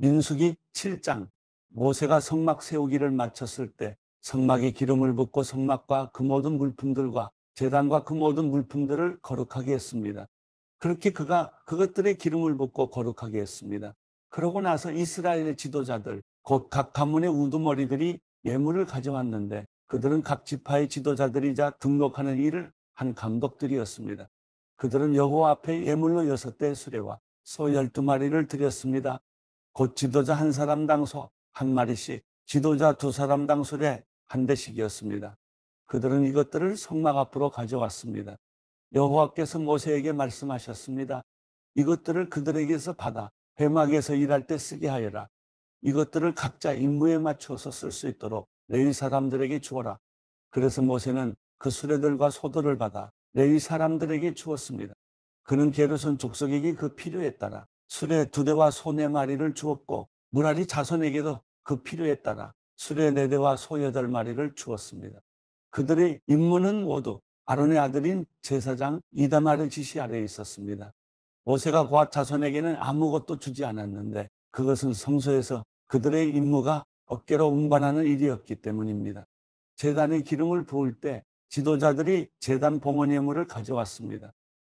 민숙이 7장 모세가 성막 세우기를 마쳤을 때성막이 기름을 붓고 성막과 그 모든 물품들과 재단과 그 모든 물품들을 거룩하게 했습니다. 그렇게 그가 그것들의 기름을 붓고 거룩하게 했습니다. 그러고 나서 이스라엘의 지도자들 곧 각 가문의 우두머리들이 예물을 가져왔는데 그들은 각 지파의 지도자들이자 등록하는 일을 한 감독들이었습니다. 그들은 여호와 앞에 예물로 여섯 대 수레와 소 열두 마리를 드렸습니다. 곧 지도자 한 사람당 소 한 마리씩, 지도자 두 사람당 소래 한 대씩이었습니다. 그들은 이것들을 성막 앞으로 가져왔습니다. 여호와께서 모세에게 말씀하셨습니다. 이것들을 그들에게서 받아 회막에서 일할 때 쓰게 하여라. 이것들을 각자 임무에 맞춰서 쓸 수 있도록 레위 사람들에게 주어라. 그래서 모세는 그 수레들과 소들을 받아 레위 사람들에게 주었습니다. 그는 게르손 족속에게 그 필요에 따라 술의 두 대와 소네 마리를 주었고 무라리 자손에게도 그 필요에 따라 술의 네 대와 소 여덟 마리를 주었습니다. 그들의 임무는 모두 아론의 아들인 제사장 이다마의 지시 아래에 있었습니다. 모세가 고아 자손에게는 아무것도 주지 않았는데 그것은 성소에서 그들의 임무가 어깨로 운반하는 일이었기 때문입니다. 재단의 기름을 부을 때 지도자들이 재단 봉헌 예물을 가져왔습니다.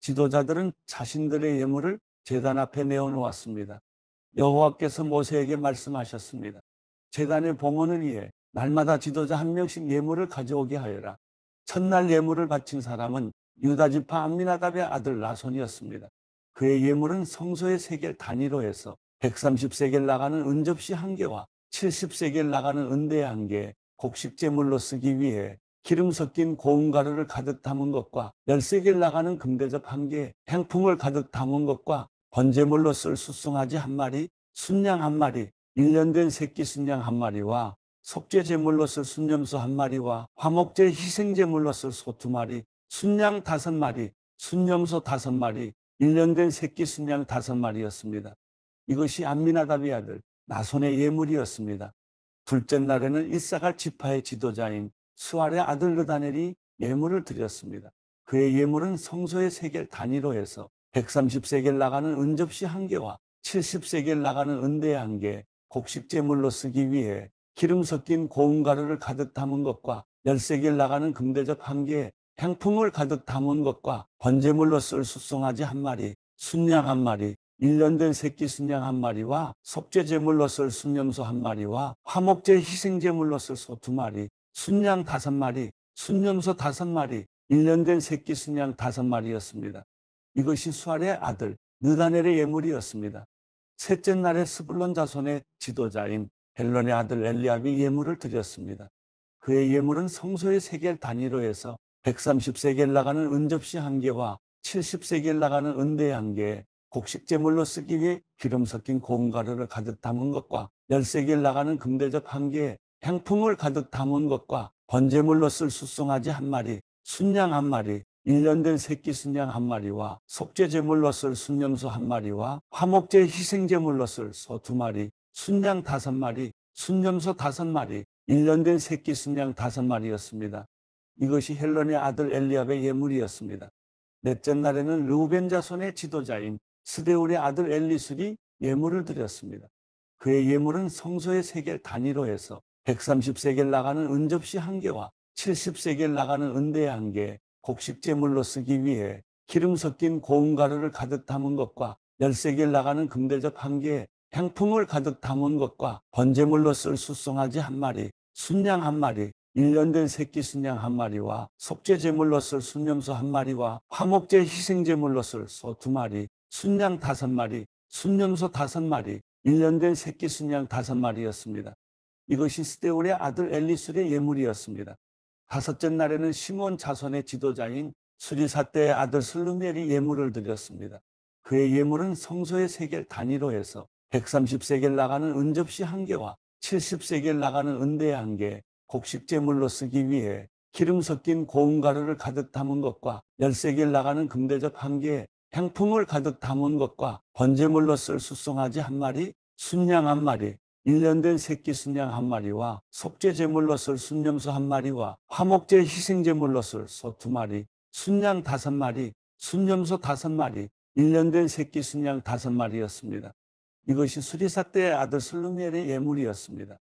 지도자들은 자신들의 예물을 재단 앞에 내어놓았습니다. 여호와께서 모세에게 말씀하셨습니다. 재단의 봉헌을 위해 날마다 지도자 한 명씩 예물을 가져오게 하여라. 첫날 예물을 바친 사람은 유다 지파 안미나답의 아들 라손이었습니다. 그의 예물은 성소의 세겔 단위로 해서 130세겔 나가는 은접시 한 개와 70세겔 나가는 은대 한 개, 곡식제물로 쓰기 위해 기름 섞인 고운 가루를 가득 담은 것과 13개를 나가는 금대접 한 개에 향품을 가득 담은 것과 번제물로 쓸 수송아지 한 마리, 순양 한 마리, 1년 된 새끼 순양 한 마리와 속죄 제물로 쓸 순염소 한 마리와 화목제 희생 제물로 쓸 소 두 마리, 순양 다섯 마리, 순염소 다섯 마리, 1년 된 새끼 순양 다섯 마리였습니다. 이것이 안미나답의 아들 나손의 예물이었습니다. 둘째 날에는 이사갈 지파의 지도자인 수알의 아들 르다넬이 예물을 드렸습니다. 그의 예물은 성소의 세계를 단위로 해서 130세기를 나가는 은접시 한 개와 70세기를 나가는 은대 한 개, 곡식재물로 쓰기 위해 기름 섞인 고운 가루를 가득 담은 것과 10세기를 나가는 금대적한 개에 향품을 가득 담은 것과 번제물로 쓸숯송아지한 마리, 순양 한 마리, 1년 된 새끼 순양 한 마리와 속죄제물로 쓸 순염소 한 마리와 화목제 희생제물로 쓸 소 두 마리, 순양 다섯 마리, 순염소 다섯 마리, 1년 된 새끼 순양 다섯 마리였습니다. 이것이 수알의 아들 느다넬의 예물이었습니다. 셋째 날에 스불론 자손의 지도자인 헬론의 아들 엘리압이 예물을 드렸습니다. 그의 예물은 성소의 세겔 단위로 해서 130세겔 나가는 은접시 한 개와 70세겔 나가는 은대 한개 곡식 제물로 쓰기 위해 기름 섞인 고운가루를 가득 담은 것과 10세겔 나가는 금대접 한개 향품을 가득 담은 것과 번제물로 쓸 수송아지 한 마리, 순양 한 마리, 1년된 새끼 순양 한 마리와 속죄 제물로 쓸 순염소 한 마리와 화목제 희생 제물로 쓸 소 두 마리, 순양 다섯 마리, 순염소 다섯 마리, 1년된 새끼 순양 다섯 마리였습니다. 이것이 헬론의 아들 엘리압의 예물이었습니다. 넷째 날에는 르우벤 자손의 지도자인 스데울의 아들 엘리술이 예물을 드렸습니다. 그의 예물은 성소의 세겔 단위로 해서 130세겔 나가는 은접시 한 개와 70세겔 나가는 은대 한 개, 곡식제물로 쓰기 위해 기름 섞인 고운 가루를 가득 담은 것과 열세길 나가는 금대접 한 개에 향품을 가득 담은 것과 번제물로 쓸 수송아지 한 마리, 순양 한 마리, 1년 된 새끼 순양 한 마리와 속죄제물로 쓸 순염소 한 마리와 화목제 희생제물로 쓸 소 두 마리, 순양 다섯 마리, 순염소 다섯 마리, 1년 된 새끼 순양 다섯 마리였습니다. 이것이 스데울의 아들 엘리술의 예물이었습니다. 다섯째 날에는 시몬 자손의 지도자인 수리사 때의 아들 슬루멜이 예물을 드렸습니다. 그의 예물은 성소의 세겔 단위로 해서 130세겔 나가는 은접시 한 개와 70세겔 나가는 은대 한 개, 곡식제물로 쓰기 위해 기름 섞인 고운 가루를 가득 담은 것과 10세겔 나가는 금대접 한 개에 향품을 가득 담은 것과 번제물로 쓸 수송아지 한 마리, 순양 한 마리, 1년 된 새끼 순양 한 마리와 속죄 제물로 쓸 순념소 한 마리와 화목제 희생 제물로 쓸 소 두 마리, 순양 다섯 마리, 순념소 다섯 마리, 1년 된 새끼 순양 다섯 마리였습니다. 이것이 수리사 때의 아들 슬루미엘의 예물이었습니다.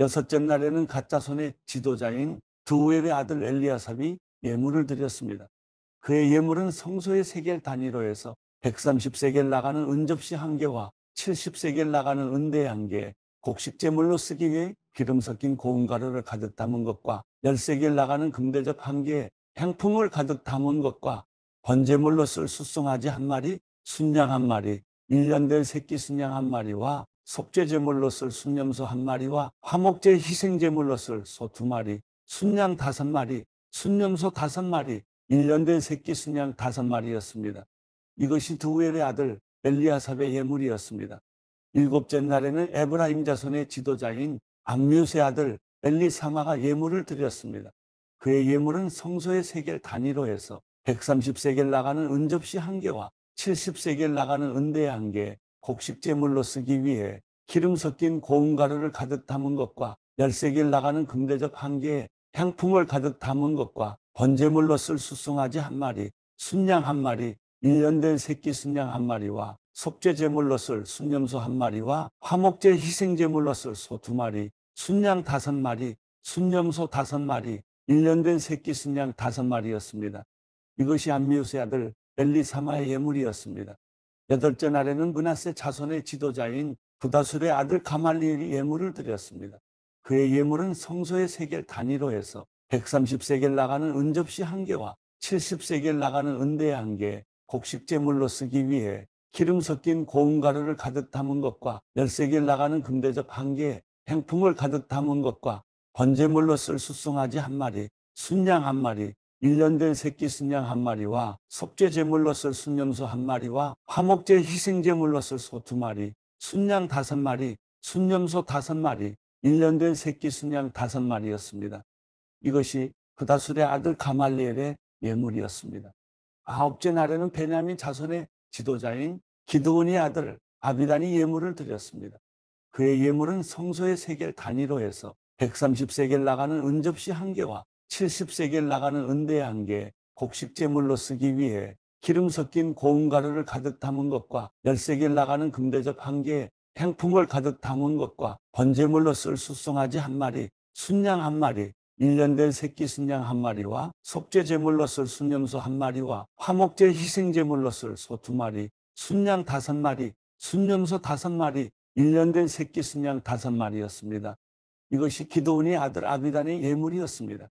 여섯째 날에는 가짜 손의 지도자인 두엘의 아들 엘리아삽이 예물을 드렸습니다. 그의 예물은 성소의 세겔 단위로 해서 130세겔 나가는 은접시 한 개와 70세겔 나가는 은대 한 개, 곡식 제물로 쓰기 위해 기름 섞인 고운 가루를 가득 담은 것과 열세기를 나가는 금대접 한 개에 향품을 가득 담은 것과 번제물로 쓸 수송아지 한 마리, 순양 한 마리, 1년 된 새끼 순양 한 마리와 속죄제물로 쓸 순염소 한 마리와 화목제 희생제물로 쓸 소 두 마리, 순양 다섯 마리, 순염소 다섯 마리, 1년 된 새끼 순양 다섯 마리였습니다. 이것이 두엘의 아들 엘리아삽의 예물이었습니다. 일곱째 날에는 에브라임 자손의 지도자인 암뮤세 아들 엘리사마가 예물을 드렸습니다. 그의 예물은 성소의 세겔 단위로 해서 130세겔 나가는 은접시 한 개와 70세겔 나가는 은대 한 개, 곡식제물로 쓰기 위해 기름 섞인 고운 가루를 가득 담은 것과 10세겔 나가는 금대접 한 개에 향품을 가득 담은 것과 번제물로 쓸 수송아지 한 마리, 순양 한 마리, 1년 된 새끼 순양 한 마리와 속죄제물로 쓸 순염소 한 마리와 화목제 희생제물로 쓸 소 두 마리, 순양 다섯 마리, 순염소 다섯 마리, 1년 된 새끼 순양 다섯 마리였습니다. 이것이 안미우스의 아들 엘리사마의 예물이었습니다. 여덟째 날에는 문하세 자손의 지도자인 부다술의 아들 가말리엘이 예물을 드렸습니다. 그의 예물은 성소의 세겔 단위로 해서 130세겔 나가는 은접시 한 개와 70세겔 나가는 은대 한 개, 곡식제물로 쓰기 위해 기름 섞인 고운 가루를 가득 담은 것과 열쇠길 나가는 금대적 한 개에 행품을 가득 담은 것과 번제물로 쓸 수송아지 한 마리, 순양 한 마리, 1년 된 새끼 순양 한 마리와 속죄 제물로 쓸 순염소 한 마리와 화목제 희생 제물로 쓸 소 두 마리, 순양 다섯 마리, 순염소 다섯 마리, 1년 된 새끼 순양 다섯 마리였습니다. 이것이 그다술의 아들 가말리엘의 예물이었습니다. 아홉째 날에는 베냐민 자손의 지도자인 기도원의 네. 아들 아비단이 예물을 드렸습니다. 그의 예물은 성소의 세겔 단위로 해서 130세겔 나가는 은접시 한 개와 70세겔 나가는 은대 한 개, 곡식제물로 쓰기 위해 기름 섞인 고운 가루를 가득 담은 것과 13개를 나가는 금대접 한개 향품을 가득 담은 것과 번제물로 쓸 수송아지 한 마리, 순양 한 마리, 일년된 새끼 순양 한 마리와 속죄 제물로 쓸 순염소 한 마리와 화목제 희생 제물로 쓸 소 두 마리, 순양 다섯 마리, 순염소 다섯 마리, 일년된 새끼 순양 다섯 마리였습니다. 이것이 기도원의 아들 아비단의 예물이었습니다.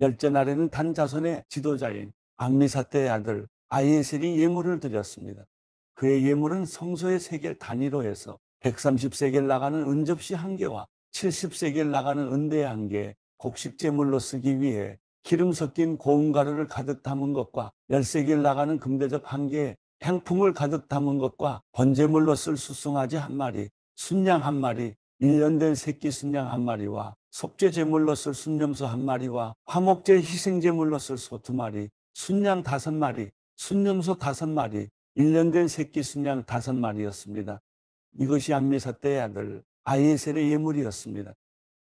열째 날에는 단 자손의 지도자인 암미사태의 아들 아이에셀이 예물을 드렸습니다. 그의 예물은 성소의 세겔 단위로 해서 1 3 0세를 나가는 은접시 한 개와 7 0세를 나가는 은대 한 개, 곡식제물로 쓰기 위해 기름 섞인 고운 가루를 가득 담은 것과 열세길 나가는 금대접 한 개에 향품을 가득 담은 것과 번제물로 쓸 수송아지 한 마리, 순양 한 마리, 1년 된 새끼 순양 한 마리와 속죄 제물로 쓸 순념소 한 마리와 화목제 희생 제물로 쓸 소 두 마리, 순양 다섯 마리, 순념소 다섯 마리, 1년 된 새끼 순양 다섯 마리였습니다. 이것이 암미사 때의 아들 아이에셀의 예물이었습니다.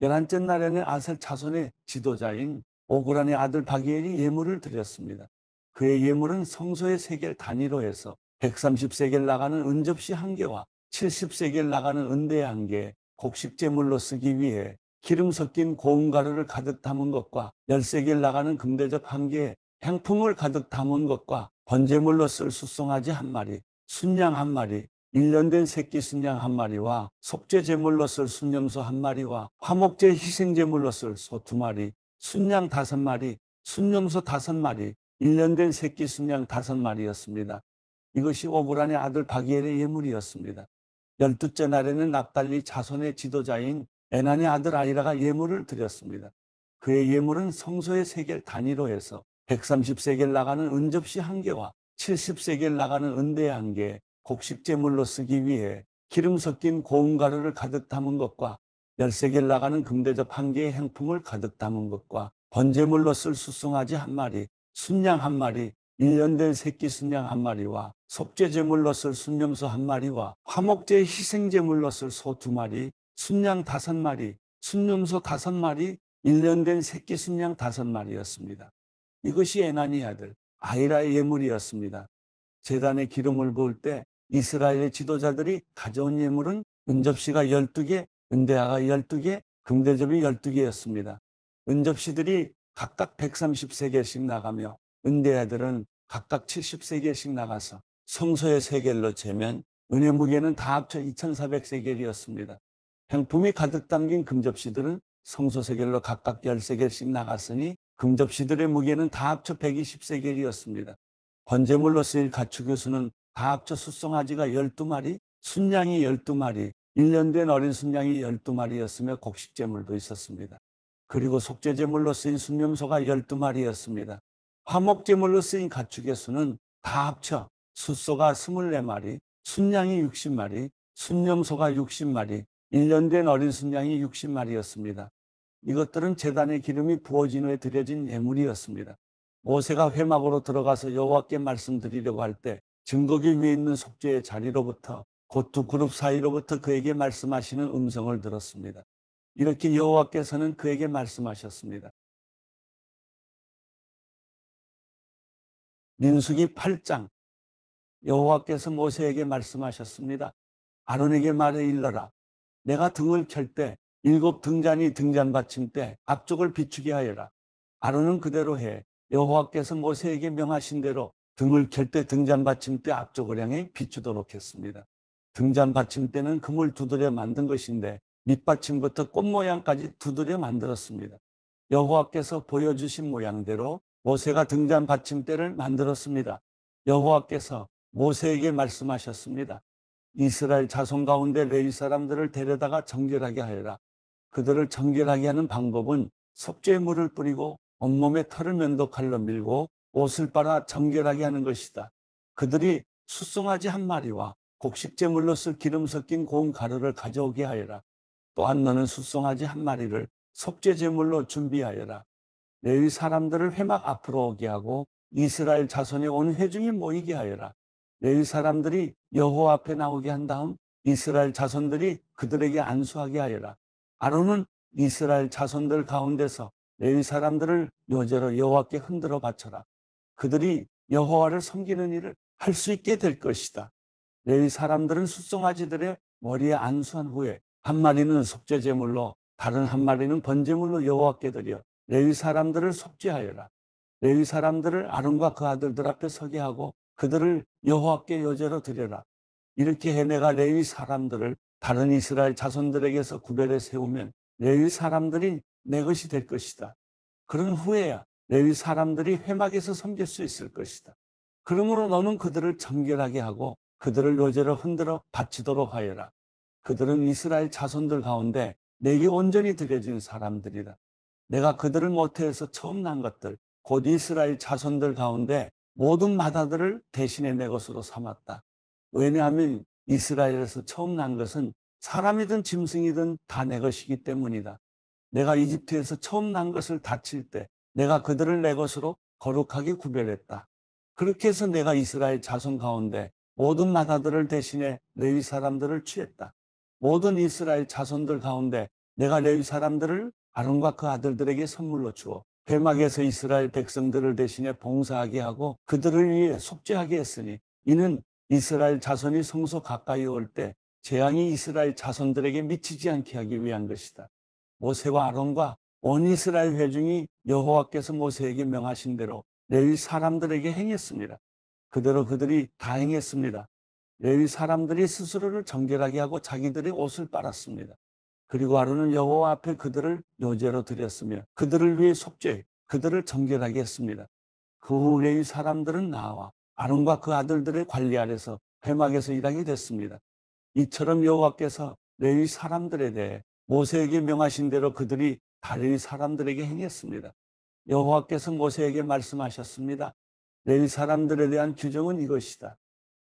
열한째 날에는 아셀 자손의 지도자인 오그란의 아들 바기엘이 예물을 드렸습니다. 그의 예물은 성소의 세계 단위로 해서 130세겔 나가는 은접시 한 개와 70세겔 나가는 은대 한 개, 곡식 제물로 쓰기 위해 기름 섞인 고운 가루를 가득 담은 것과 13개를 나가는 금대접 한 개에 향품을 가득 담은 것과 번제물로 쓸 수송아지 한 마리, 순양 한 마리, 일년된 새끼 순양 한 마리와 속죄 제물로 쓸 순염소 한 마리와 화목제 희생 제물로 쓸 소 두 마리, 순양 다섯 마리, 순염소 다섯 마리, 일 년 된 새끼 순양 다섯 마리였습니다. 이것이 오브란의 아들 바기엘의 예물이었습니다. 열두째 날에는 납달리 자손의 지도자인 에난의 아들 아이라가 예물을 드렸습니다. 그의 예물은 성소의 세겔 단위로 해서 130세겔 나가는 은접시 한 개와 70세겔 나가는 은대 한 개, 곡식제물로 쓰기 위해 기름 섞인 고운 가루를 가득 담은 것과 열세개를 나가는 금대접 한 개의 행품을 가득 담은 것과 번제물로 쓸 수송아지 한 마리, 순양 한 마리, 1년 된 새끼 순양 한 마리와 속죄제물로 쓸 순념소 한 마리와 화목제 희생제물로 쓸 소 두 마리, 순양 다섯 마리, 순념소 다섯 마리, 1년 된 새끼 순양 다섯 마리였습니다. 이것이 에나니 아들 아이라의 예물이었습니다. 재단의 기름을 부을 때 이스라엘의 지도자들이 가져온 예물은 은접시가 12개, 은대아가 12개, 금대접이 12개였습니다. 은접시들이 각각 1 3 0세계씩 나가며 은대아들은 각각 7 0세계씩 나가서 성소의 세계로 재면 은혜 무게는 다 합쳐 2 4 0 0세계리었습니다 향품이 가득 담긴 금접시들은 성소 세계로 각각 13개씩 나갔으니 금접시들의 무게는 다 합쳐 1 2 0세계리였습니다 번제물로 쓰일 가축의 수는 과학적 수송아지가 12마리, 순양이 12마리, 1년 된 어린 순양이 12마리였으며 곡식재물도 있었습니다. 그리고 속죄재물로 쓰인 순염소가 12마리였습니다. 화목재물로 쓰인 가축의 수는 다 합쳐 숫소가 24마리, 순양이 60마리, 순염소가 60마리, 1년 된 어린 순양이 60마리였습니다. 이것들은 재단의 기름이 부어진 후에 드려진 예물이었습니다. 모세가 회막으로 들어가서 여호와께 말씀드리려고 할때 증거기 위에 있는 속죄의 자리로부터 곧두 그룹 사이로부터 그에게 말씀하시는 음성을 들었습니다. 이렇게 여호와께서는 그에게 말씀하셨습니다. 민숙이 8장 여호와께서 모세에게 말씀하셨습니다. 아론에게 말해 일러라. 내가 등을 켤 때 일곱 등잔이 등잔 받침대 앞쪽을 비추게 하여라. 아론은 그대로 해. 여호와께서 모세에게 명하신 대로 등을 켤 때 등잔 받침대 앞쪽을 향해 비추도록 했습니다. 등잔 받침대는 금을 두드려 만든 것인데 밑받침부터 꽃 모양까지 두드려 만들었습니다. 여호와께서 보여주신 모양대로 모세가 등잔 받침대를 만들었습니다. 여호와께서 모세에게 말씀하셨습니다. 이스라엘 자손 가운데 레위 사람들을 데려다가 정결하게 하여라. 그들을 정결하게 하는 방법은 속죄물을 뿌리고 온몸에 털을 면도 칼로 밀고 옷을 빨아 정결하게 하는 것이다. 그들이 수송아지 한 마리와 곡식제물로 쓸 기름 섞인 고운 가루를 가져오게 하여라. 또한 너는 수송아지 한 마리를 속죄제물로 준비하여라. 레위 사람들을 회막 앞으로 오게 하고 이스라엘 자손이 온 회중에 모이게 하여라. 레위 사람들이 여호와 앞에 나오게 한 다음 이스라엘 자손들이 그들에게 안수하게 하여라. 아론은 이스라엘 자손들 가운데서 레위 사람들을 요제로 여호와께 흔들어 바쳐라. 그들이 여호와를 섬기는 일을 할 수 있게 될 것이다. 레위 사람들은 숫송아지들의 머리에 안수한 후에 한 마리는 속죄제물로 다른 한 마리는 번제물로 여호와께 드려 레위 사람들을 속죄하여라. 레위 사람들을 아론과 그 아들들 앞에 서게 하고 그들을 여호와께 여제로 드려라. 이렇게 해내가 레위 사람들을 다른 이스라엘 자손들에게서 구별해 세우면 레위 사람들이 내 것이 될 것이다. 그런 후에야 레위 사람들이 회막에서 섬길 수 있을 것이다. 그러므로 너는 그들을 정결하게 하고 그들을 요제로 흔들어 바치도록 하여라. 그들은 이스라엘 자손들 가운데 내게 온전히 드려진 사람들이라. 내가 그들을 모태에서 처음 난 것들, 곧 이스라엘 자손들 가운데 모든 마다들을 대신해 내 것으로 삼았다. 왜냐하면 이스라엘에서 처음 난 것은 사람이든 짐승이든 다 내 것이기 때문이다. 내가 이집트에서 처음 난 것을 다칠 때 내가 그들을 내 것으로 거룩하게 구별했다. 그렇게 해서 내가 이스라엘 자손 가운데 모든 나라들을 대신해 레위 사람들을 취했다. 모든 이스라엘 자손들 가운데 내가 레위 사람들을 아론과 그 아들들에게 선물로 주어 회막에서 이스라엘 백성들을 대신해 봉사하게 하고 그들을 위해 속죄하게 했으니 이는 이스라엘 자손이 성소 가까이 올 때 재앙이 이스라엘 자손들에게 미치지 않게 하기 위한 것이다. 모세와 아론과 온 이스라엘 회중이 여호와께서 모세에게 명하신 대로 레위 사람들에게 행했습니다. 그대로 그들이 다 행했습니다. 레위 사람들이 스스로를 정결하게 하고 자기들의 옷을 빨았습니다. 그리고 하루는 여호와 앞에 그들을 요제로 드렸으며 그들을 위해 속죄, 그들을 정결하게 했습니다. 그 후 레위 사람들은 나와 아론과 그 아들들의 관리 아래서 회막에서 일하게 됐습니다. 이처럼 여호와께서 레위 사람들에 대해 모세에게 명하신 대로 그들이 다리 사람들에게 행했습니다. 여호와께서 모세에게 말씀하셨습니다. 레위 사람들에 대한 규정은 이것이다.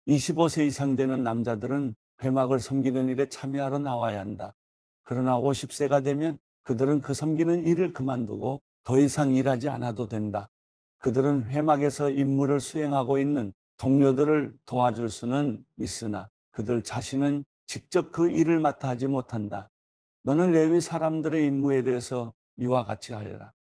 25세 이상 되는 남자들은 회막을 섬기는 일에 참여하러 나와야 한다. 그러나 50세가 되면 그들은 그 섬기는 일을 그만두고 더 이상 일하지 않아도 된다. 그들은 회막에서 임무를 수행하고 있는 동료들을 도와줄 수는 있으나 그들 자신은 직접 그 일을 맡아 하지 못한다. 너는 레위 사람들의 임무에 대해서 이와 같이 하려라1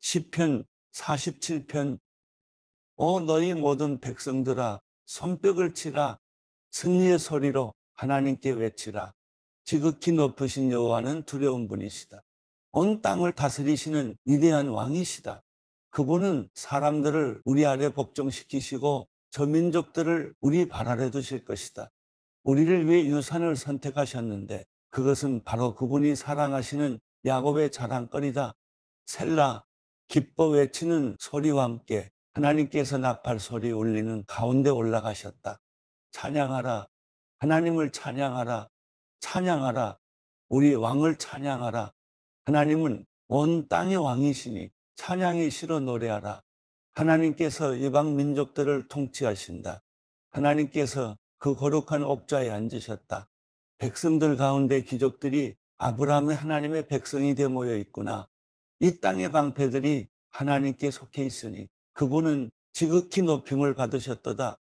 0편 47편 어 너희 모든 백성들아 손뼉을 치라 승리의 소리로 하나님께 외치라 지극히 높으신 여호와는 두려운 분이시다 온 땅을 다스리시는 위대한 왕이시다. 그분은 사람들을 우리 아래 복종시키시고 저 민족들을 우리 발 아래 두실 것이다. 우리를 위해 유산을 선택하셨는데 그것은 바로 그분이 사랑하시는 야곱의 자랑거리다. 셀라 기뻐 외치는 소리와 함께 하나님께서 나팔 소리 울리는 가운데 올라가셨다. 찬양하라. 하나님을 찬양하라. 찬양하라. 우리 왕을 찬양하라. 하나님은 온 땅의 왕이시니 찬양이 싫어 노래하라. 하나님께서 이방 민족들을 통치하신다. 하나님께서 그 거룩한 옥좌에 앉으셨다. 백성들 가운데 기적들이 아브라함의 하나님의 백성이 되어 모여 있구나. 이 땅의 방패들이 하나님께 속해 있으니 그분은 지극히 높임을 받으셨도다.